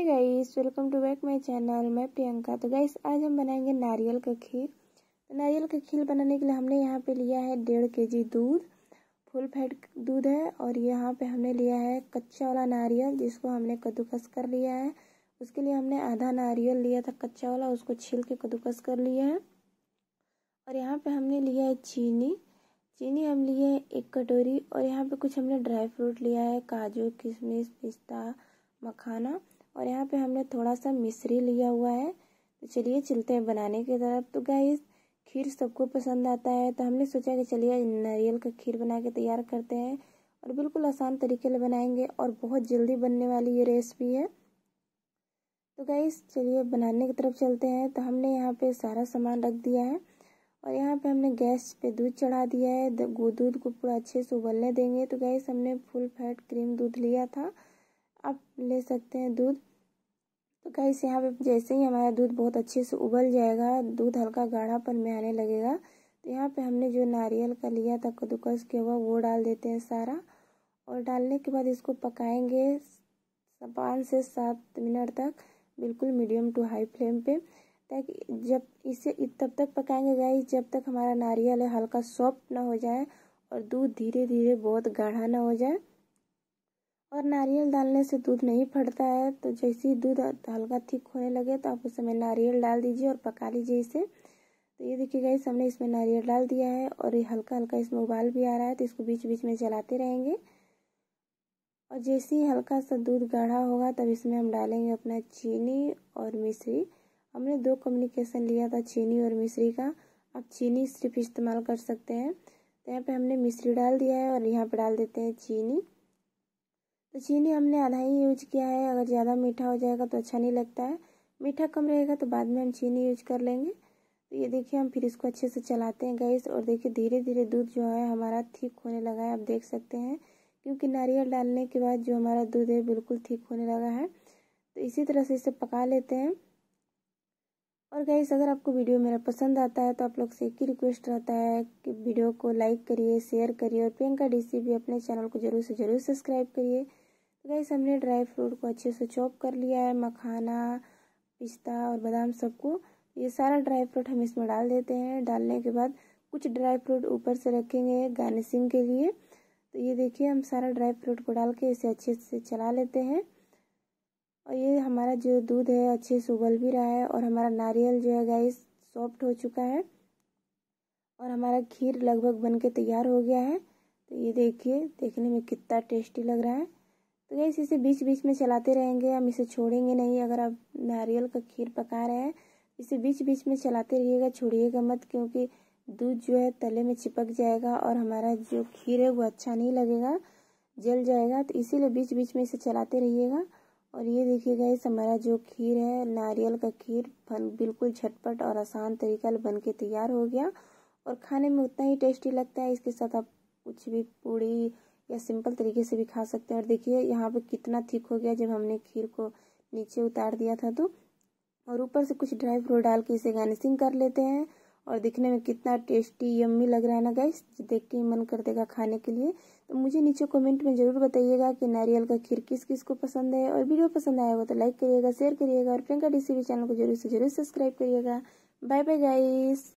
hey guys welcome to back my channel मैं प्रियंका तो guys आज हम बनाएंगे नारियल का खीर तो नारियल का खीर बनाने के लिए हमने यहाँ पे लिया है डेढ़ के जी दूध फुल फैट दूध है और यहाँ पे हमने लिया है कच्चा वाला नारियल जिसको हमने कद्दूकस कर लिया है उसके लिए हमने आधा नारियल लिया था कच्चा वाला उसको छील के कद्दूकस कर लिया है और यहाँ पर हमने लिया है चीनी चीनी हम लिए है एक कटोरी और यहाँ पर कुछ हमने ड्राई फ्रूट लिया है काजू किशमिश पिस्ता मखाना और यहाँ पे हमने थोड़ा सा मिश्री लिया हुआ है तो चलिए चलते हैं बनाने की तरफ तो गाइस खीर सबको पसंद आता है तो हमने सोचा कि चलिए नारियल का खीर बना के तैयार करते हैं और बिल्कुल आसान तरीके से बनाएंगे और बहुत जल्दी बनने वाली ये रेसिपी है तो गाइस चलिए बनाने की तरफ चलते हैं तो हमने यहाँ पर सारा सामान रख दिया है और यहाँ पे हमने गैस पे दूध चढ़ा दिया है दूध को पूरा अच्छे से उबलने देंगे तो गैस हमने फुल फैट क्रीम दूध लिया था आप ले सकते हैं दूध तो से यहाँ पे जैसे ही हमारा दूध बहुत अच्छे से उबल जाएगा दूध हल्का गाढ़ापन में आने लगेगा तो यहाँ पे हमने जो नारियल का लिया था कद्दूकस के हुआ वो डाल देते हैं सारा और डालने के बाद इसको पकाएंगे पाँच से सात मिनट तक बिल्कुल मीडियम टू हाई फ्लेम पे ताकि जब इसे तब तक पकाएंगे गाइस जब तक हमारा नारियल है हल्का सॉफ्ट ना हो जाए और दूध धीरे धीरे बहुत गाढ़ा ना हो जाए और नारियल डालने से दूध नहीं फटता है तो जैसे ही दूध हल्का ठीक होने लगे तो आप उस समय नारियल डाल दीजिए और पका लीजिए इसे तो ये देखिए गाइस हमने इसमें नारियल डाल दिया है और ये हल्का हल्का इसमें उबाल भी आ रहा है तो इसको बीच बीच में चलाते रहेंगे और जैसे ही हल्का सा दूध गाढ़ा होगा तब इसमें हम डालेंगे अपना चीनी और मिश्री हमने दो कम्युनिकेशन लिया था चीनी और मिश्री का आप चीनी सिर्फ इस्तेमाल कर सकते हैं तो यहाँ पे हमने मिश्री डाल दिया है और यहाँ पे डाल देते हैं चीनी तो चीनी हमने आधा ही यूज किया है अगर ज़्यादा मीठा हो जाएगा तो अच्छा नहीं लगता है मीठा कम रहेगा तो बाद में हम चीनी यूज कर लेंगे तो ये देखिए हम फिर इसको अच्छे से चलाते हैं गैस और देखिए धीरे धीरे दूध जो है हमारा ठीक होने लगा है आप देख सकते हैं क्योंकि नारियल डालने के बाद जो हमारा दूध है बिल्कुल ठीक होने लगा है तो इसी तरह से इसे पका लेते हैं और गाइस अगर आपको वीडियो मेरा पसंद आता है तो आप लोग से एक ही रिक्वेस्ट रहता है कि वीडियो को लाइक करिए शेयर करिए और प्रियंका डीसी भी अपने चैनल को जरूर से जरूर सब्सक्राइब करिए तो गाइस हमने ड्राई फ्रूट को अच्छे से चॉप कर लिया है मखाना पिस्ता और बादाम सबको ये सारा ड्राई फ्रूट हम इसमें डाल देते हैं डालने के बाद कुछ ड्राई फ्रूट ऊपर से रखेंगे गार्निशिंग के लिए तो ये देखिए हम सारा ड्राई फ्रूट को डाल के इसे अच्छे से चला लेते हैं और ये हमारा जो दूध है अच्छे से उबल भी रहा है और हमारा नारियल जो है गाइस सॉफ्ट हो चुका है और हमारा खीर लगभग बन के तैयार हो गया है तो ये देखिए देखने में कितना टेस्टी लग रहा है तो गैस इसे बीच बीच में चलाते रहेंगे हम इसे छोड़ेंगे नहीं अगर आप नारियल का खीर पका रहे हैं इसे बीच बीच में चलाते रहिएगा छोड़िएगा मत क्योंकि दूध जो है तले में चिपक जाएगा और हमारा जो खीर है वो अच्छा नहीं लगेगा जल जाएगा तो इसीलिए बीच बीच में इसे चलाते रहिएगा और ये देखिए गाइस हमारा जो खीर है नारियल का खीर फन बिल्कुल झटपट और आसान तरीका बन के तैयार हो गया और खाने में उतना ही टेस्टी लगता है इसके साथ आप कुछ भी पूड़ी या सिंपल तरीके से भी खा सकते हैं और देखिए यहाँ पे कितना थिक हो गया जब हमने खीर को नीचे उतार दिया था तो और ऊपर से कुछ ड्राई फ्रूट डाल के इसे गार्निशिंग कर लेते हैं और दिखने में कितना टेस्टी यम्मी लग रहा है ना गाइस देख के मन कर देगा खाने के लिए तो मुझे नीचे कमेंट में ज़रूर बताइएगा कि नारियल का खीर किस किस को पसंद है और वीडियो पसंद आया हो तो लाइक करिएगा शेयर करिएगा और प्रियंका डीसीबी चैनल को जरूर से जरूर सब्सक्राइब करिएगा बाय बाय गाइस